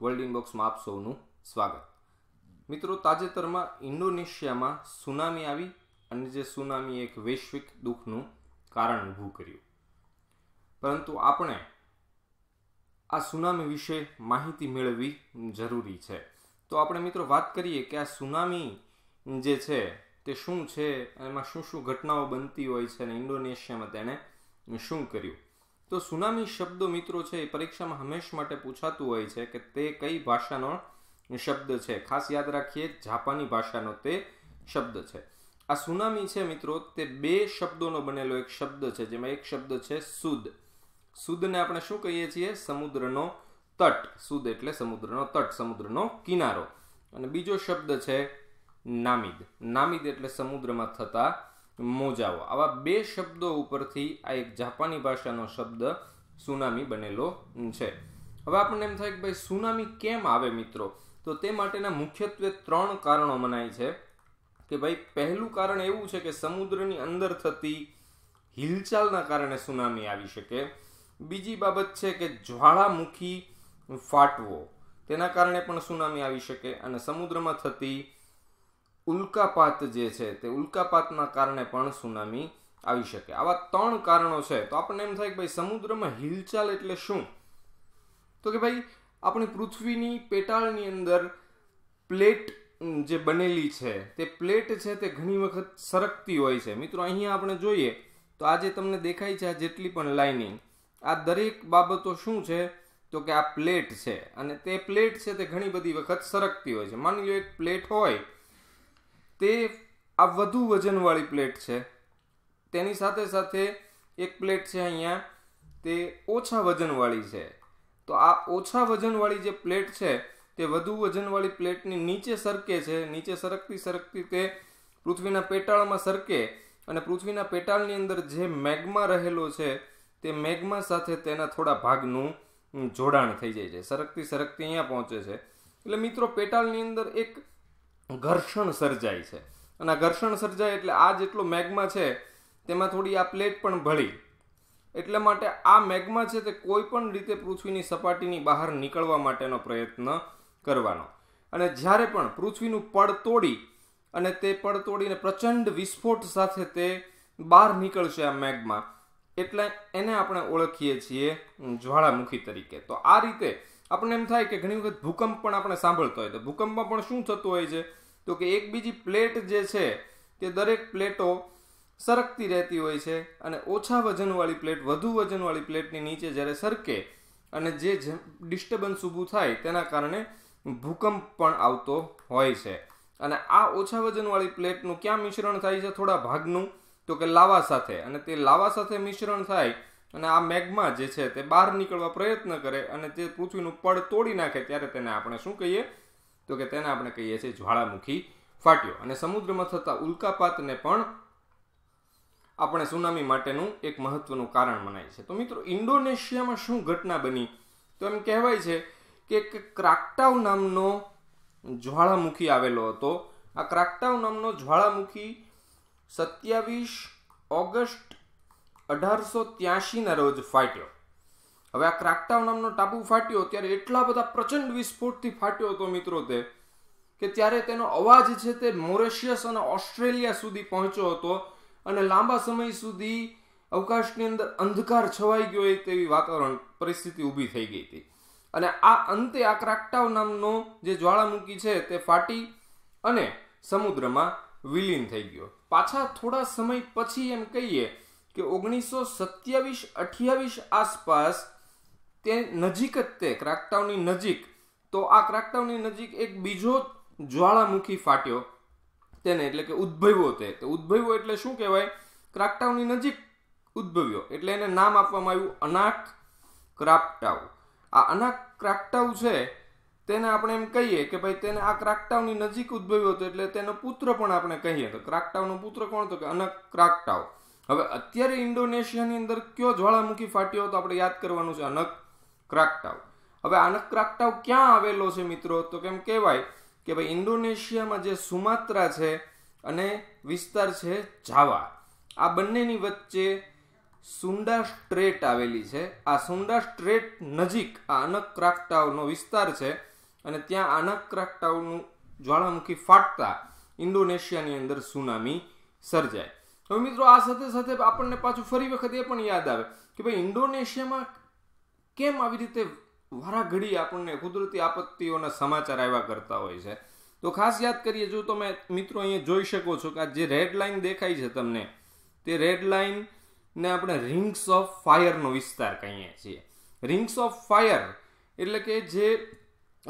વર્લ્ડિંગ ઇનબોક્સમાં આપ સૌનું સ્વાગત મિત્રો તાજેતરમાં ઇન્ડોનેશિયામાં સુનામી આવી અને જે સુનામી એક વૈશ્વિક દુઃખનું કારણ ઊભું કર્યું પરંતુ આપણે આ સુનામી વિશે માહિતી મેળવવી જરૂરી છે તો આપણે મિત્રો વાત કરીએ કે આ સુનામી જે છે તે શું છે એમાં શું શું ઘટનાઓ બનતી હોય છે અને ઇન્ડોનેશિયામાં તેણે શું કર્યું તો સુનામી શબ્દો મિત્રો છે એ પરીક્ષામાં હંમેશ માટે પૂછાતું હોય છે કે તે કઈ ભાષાનો શબ્દ છે ખાસ યાદ રાખીએ જાપાની ભાષાનો તે શબ્દ છે આ સુનામી છે મિત્રો તે બે શબ્દોનો બનેલો એક શબ્દ છે જેમાં એક શબ્દ છે સુદ સુદને આપણે શું કહીએ છીએ સમુદ્રનો તટ સુદ એટલે સમુદ્રનો તટ સમુદ્રનો કિનારો અને બીજો શબ્દ છે નામિદ નામિદ એટલે સમુદ્રમાં થતા મોજાઓ આવા બે શબ્દો ઉપરથી આ એક જાપાની ભાષાનો શબ્દ સુનામી બનેલો છે હવે આપણને એમ થાય કે ભાઈ સુનામી કેમ આવે મિત્રો તો તે માટેના મુખ્યત્વે ત્રણ કારણો મનાય છે કે ભાઈ પહેલું કારણ એવું છે કે સમુદ્રની અંદર થતી હિલચાલના કારણે સુનામી આવી શકે બીજી બાબત છે કે જ્વાળામુખી ફાટવો તેના કારણે પણ સુનામી આવી શકે અને સમુદ્રમાં થતી ઉલ્કાપાત જે છે તે ઉલ્કાપાતના કારણે પણ સુનામી આવી શકે આવા ત્રણ કારણો છે તો આપણને એમ થાય કે ભાઈ સમુદ્રમાં હિલચાલ એટલે શું તો કે ભાઈ આપણી પૃથ્વીની પેટાળની અંદર પ્લેટ જે બનેલી છે તે પ્લેટ છે તે ઘણી વખત સરકતી હોય છે મિત્રો અહીંયા આપણે જોઈએ તો આજે તમને દેખાય છે આ જેટલી પણ લાઇનિંગ આ દરેક બાબતો શું છે તો કે આ પ્લેટ છે અને તે પ્લેટ છે તે ઘણી બધી વખત સરકતી હોય છે માની લો એક પ્લેટ હોય તે આ વધુ વજનવાળી પ્લેટ છે તેની સાથે સાથે એક પ્લેટ છે અહીંયા તે ઓછા વજનવાળી છે તો આ ઓછા વજનવાળી જે પ્લેટ છે તે વધુ વજનવાળી પ્લેટની નીચે સરકે છે નીચે સરકતી સરકતી તે પૃથ્વીના પેટાળમાં સરકે અને પૃથ્વીના પેટાળની અંદર જે મેગ્મા રહેલો છે તે મેગ્મા સાથે તેના થોડા ભાગનું જોડાણ થઈ જાય છે સરકતી સરકતી અહીંયા પહોંચે છે એટલે મિત્રો પેટાળની અંદર એક ઘર્ષણ સર્જાય છે અને આ ઘર્ષણ સર્જાય એટલે આ જેટલો મેગ્મા છે તેમાં થોડી આ પ્લેટ પણ ભળી એટલા માટે આ મેગ્મા છે તે કોઈ પણ રીતે પૃથ્વીની સપાટીની બહાર નીકળવા માટેનો પ્રયત્ન કરવાનો અને જ્યારે પણ પૃથ્વીનું પડ તોડી અને તે પડ તોડીને પ્રચંડ વિસ્ફોટ સાથે તે બહાર નીકળશે આ મેગ્મા એટલે એને આપણે ઓળખીએ છીએ જ્વાળામુખી તરીકે તો આ રીતે આપણને એમ થાય કે ઘણી વખત ભૂકંપ પણ આપણે સાંભળતો હોય તો ભૂકંપમાં પણ શું થતું હોય છે તો કે એક બીજી પ્લેટ જે છે તે દરેક પ્લેટો સરકતી રહેતી હોય છે અને ઓછા વજનવાળી પ્લેટ વધુ વજનવાળી પ્લેટની નીચે જ્યારે સરકે અને જે ડિસ્ટર્બન્સ ઊભું થાય તેના કારણે ભૂકંપ પણ આવતો હોય છે અને આ ઓછા વજનવાળી પ્લેટનું ક્યાં મિશ્રણ થાય છે થોડા ભાગનું તો કે લાવા સાથે અને તે લાવા સાથે મિશ્રણ થાય અને આ મેગ્મા જે છે તે બહાર નીકળવા પ્રયત્ન કરે અને તે પૃથ્વીનું પડ તોડી નાખે ત્યારે તેને આપણે શું કહીએ તો કે તેને આપણે કહીએ છીએ જ્વાળામુખી ફાટ્યો અને સમુદ્રમાં થતા ઉલ્કાપાતને પણ આપણે સુનામી માટેનું એક મહત્વનું કારણ મનાય છે તો મિત્રો ઇન્ડોનેશિયામાં શું ઘટના બની તો એમ કહેવાય છે કે એક ક્રાકટાવ નામનો જ્વાળામુખી આવેલો હતો આ ક્રાકટાવ નામનો જ્વાળામુખી સત્યાવીસ ઓગસ્ટ અઢારસો ત્યાસીના રોજ ફાટ્યો હવે આ ક્રાકટાવ નામનો ટાપુ ફાટ્યો ત્યારે એટલા બધા પ્રચંડ વિસ્ફોટથી ફાટ્યો હતો મિત્રો તે કે ત્યારે તેનો અવાજ છે તે મોરેશિયસ અને ઓસ્ટ્રેલિયા સુધી પહોંચ્યો હતો અને લાંબા સમય સુધી અવકાશની અંદર અંધકાર છવાઈ ગયો હોય તેવી વાતાવરણ પરિસ્થિતિ ઊભી થઈ ગઈ હતી અને આ અંતે આ ક્રાકટાવ નામનો જે જ્વાળામુખી છે તે ફાટી અને સમુદ્રમાં વિલીન થઈ ગયો પાછા થોડા સમય પછી એમ કહીએ કે ઓગણીસો સત્યાવીસ અઠ્યાવીસ આસપાસ તે નજીક જ તે ક્રાકટાવની નજીક તો આ ક્રાકટાવની નજીક એક બીજો જ્વાળામુખી ફાટ્યો તેને એટલે કે ઉદ્ભવ્યો તે તો ઉદ્ભવ્યો એટલે શું કહેવાય ક્રાકટાવની નજીક ઉદ્ભવ્યો એટલે એને નામ આપવામાં આવ્યું અનાક ક્રાકટાઉ આ અનાક ક્રાકટાવ છે તેને આપણે એમ કહીએ કે ભાઈ તેને આ ક્રાકટાવની નજીક ઉદ્ભવ્યો હતો એટલે તેનો પુત્ર પણ આપણે કહીએ તો ક્રાકટાવનો પુત્ર કોણ હતો કે અનાક ક્રાકટાવ હવે અત્યારે ઇન્ડોનેશિયાની અંદર કયો જ્વાળામુખી ફાટ્યો હતો આપણે યાદ કરવાનું છે અનક ક્રાકટાવ હવે આનક ક્રાકટાવ ક્યાં આવેલો છે મિત્રો તો કેમ કહેવાય કે ભાઈ ઇન્ડોનેશિયામાં જે સુમાત્રા છે અને વિસ્તાર છે જાવા આ બંનેની વચ્ચે સુંડા સ્ટ્રેટ આવેલી છે આ સુંડા સ્ટ્રેટ નજીક આ આનક ક્રાકટાવનો વિસ્તાર છે અને ત્યાં આનક ક્રાકટાવનું જ્વાળામુખી ફાટતા ઇન્ડોનેશિયાની અંદર સુનામી સર્જાય હવે મિત્રો આ સાથે સાથે આપણને પાછું ફરી વખત એ પણ યાદ આવે કે ભાઈ ઇન્ડોનેશિયામાં કેમ આવી રીતે વારાઘડી આપણને કુદરતી આપત્તિઓના સમાચાર આવ્યા કરતા હોય છે તો ખાસ યાદ કરીએ જો તમે મિત્રો અહીંયા જોઈ શકો છો કે આ જે રેડ લાઇન દેખાય છે તમને તે રેડ ને આપણે રિંગ્સ ઓફ ફાયરનો વિસ્તાર કહીએ છીએ રિંગ્સ ઓફ ફાયર એટલે કે જે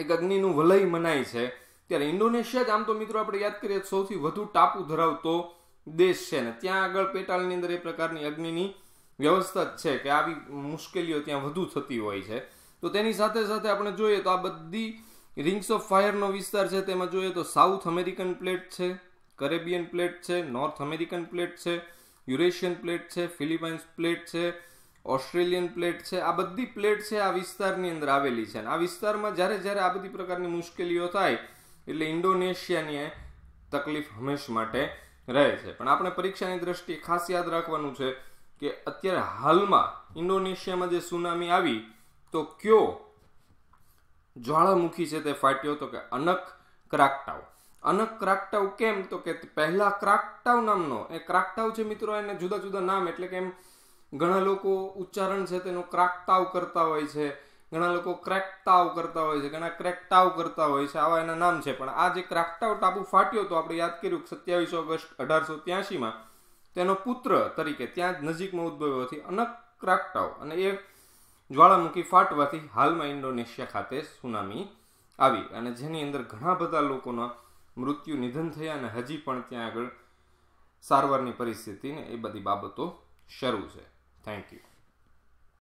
એક અગ્નિનું વલય મનાય છે ત્યારે ઇન્ડોનેશિયા જ આમ તો મિત્રો આપણે યાદ કરીએ સૌથી વધુ ટાપુ ધરાવતો દેશ છે ને ત્યાં આગળ પેટાલની અંદર એ પ્રકારની અગ્નિની વ્યવસ્થા જ છે કે આવી મુશ્કેલીઓ ત્યાં વધુ થતી હોય છે તો તેની સાથે સાથે આપણે જોઈએ તો આ બધી રિંગ્સ ઓફ ફાયરનો વિસ્તાર છે તેમાં જોઈએ તો સાઉથ અમેરિકન પ્લેટ છે કરેબિયન પ્લેટ છે નોર્થ અમેરિકન પ્લેટ છે યુરેશિયન પ્લેટ છે ફિલિપાઇન્સ પ્લેટ છે ઓસ્ટ્રેલિયન પ્લેટ છે આ બધી પ્લેટ છે આ વિસ્તારની અંદર આવેલી છે અને આ વિસ્તારમાં જ્યારે જ્યારે આ બધી પ્રકારની મુશ્કેલીઓ થાય એટલે ઇન્ડોનેશિયાની તકલીફ હંમેશ માટે રહે છે પણ આપણે પરીક્ષાની દ્રષ્ટિએ ખાસ યાદ રાખવાનું છે કે અત્યારે હાલમાં ઇન્ડોનેશિયામાં જે સુનામી આવી તો કયો જ્વાળામુખી છે તે ફાટ્યો તો કે અનક ક્રાકટાવ અનક ક્રાકટાવ કેમ તો કે પહેલા ક્રાકટાવ નામનો એ ક્રાકટાવ છે મિત્રો એને જુદા જુદા નામ એટલે કે એમ ઘણા લોકો ઉચ્ચારણ છે તેનો ક્રાકટાવ કરતા હોય છે ઘણા લોકો ક્રેકટાવ કરતા હોય છે ઘણા ક્રેકટાવ કરતા હોય છે આવા એના નામ છે પણ આ જે ક્રાકટાવ ટાપુ ફાટ્યો તો આપણે યાદ કર્યું સત્યાવીસ ઓગસ્ટ અઢારસો ત્યાસીમાં તેનો પુત્ર તરીકે ત્યાં જ નજીકમાં ઉદ્ભવ્યો હતી અનક ક્રાકટાવ અને એ જ્વાળામુખી ફાટવાથી હાલમાં ઇન્ડોનેશિયા ખાતે સુનામી આવી અને જેની અંદર ઘણા બધા લોકોના મૃત્યુ નિધન થયા અને હજી પણ ત્યાં આગળ સારવારની પરિસ્થિતિને એ બધી બાબતો શરૂ છે થેન્ક યુ